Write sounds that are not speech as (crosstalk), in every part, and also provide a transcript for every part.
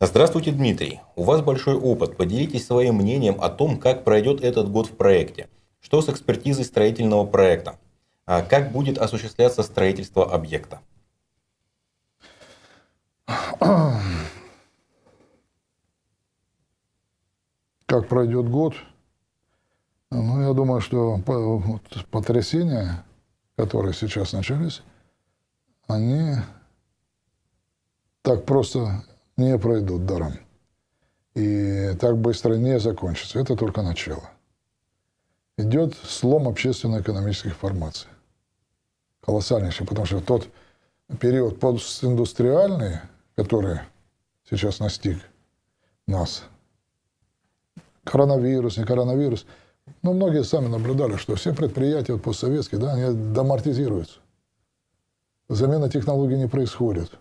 Здравствуйте, Дмитрий. У вас большой опыт. Поделитесь своим мнением о том, как пройдет этот год в проекте. Что с экспертизой строительного проекта? А как будет осуществляться строительство объекта? (clears throat) Как пройдет год? Ну, я думаю, что потрясения, которые сейчас начались, они так просто не пройдут даром. И так быстро не закончится. Это только начало. Идет слом общественно-экономических формаций. Колоссальнейший, потому что тот период постиндустриальный, который сейчас настиг нас, коронавирус, не коронавирус, ну, многие сами наблюдали, что все предприятия вот, постсоветские, да, они домортизируются. Замена технологий не происходит.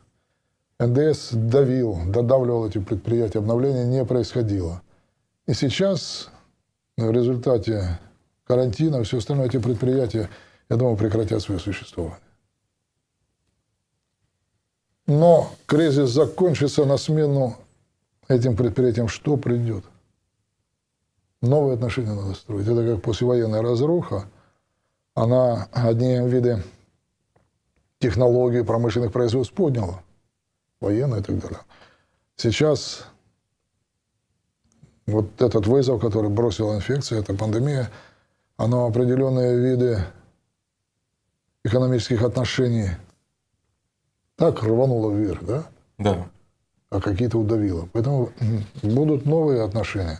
НДС давил, додавливал эти предприятия, обновления не происходило. И сейчас в результате карантина все остальное эти предприятия, я думаю, прекратят свое существование. Но кризис закончится на смену этим предприятиям. Что придет? Новые отношения надо строить. Это как послевоенная разруха. Она одни виды технологий промышленных производств подняла военные и так далее. Сейчас вот этот вызов, который бросил инфекция, эта пандемия, она определенные виды экономических отношений так рванула вверх, да? Да. А какие-то удавило. Поэтому (clears throat) будут новые отношения.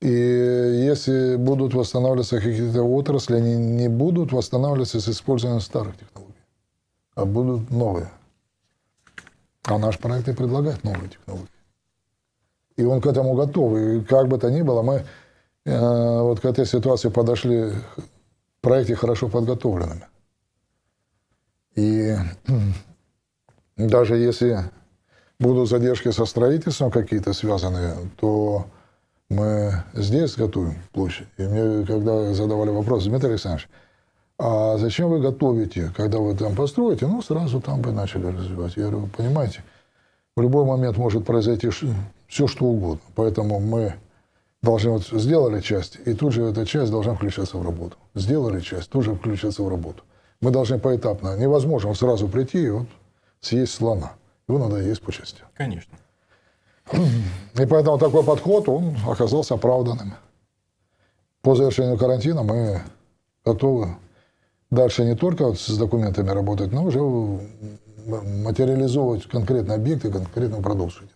И если будут восстанавливаться какие-то отрасли, они не будут восстанавливаться с использованием старых технологий, а будут новые. А наш проект и предлагает новые технологии. И он к этому готов. И как бы то ни было, мы э, вот к этой ситуации подошли в проекте хорошо подготовленными. И (clears throat) даже если будут задержки со строительством какие-то связанные, то мы здесь готовим площадь. И мне, когда задавали вопрос, Дмитрий Александрович, а зачем вы готовите, когда вы там построите? Ну, сразу там бы начали развивать. Я говорю, понимаете, в любой момент может произойти все, что угодно. Поэтому мы должны вот сделали часть, и тут же эта часть должна включаться в работу. Сделали часть, тоже включаться в работу. Мы должны поэтапно. Невозможно сразу прийти и вот съесть слона. Его надо есть по частям. Конечно. (clears throat) И поэтому такой подход, он оказался оправданным. По завершению карантина мы готовы дальше не только вот с документами работать, но уже материализовывать конкретные объекты, и конкретную продукцию.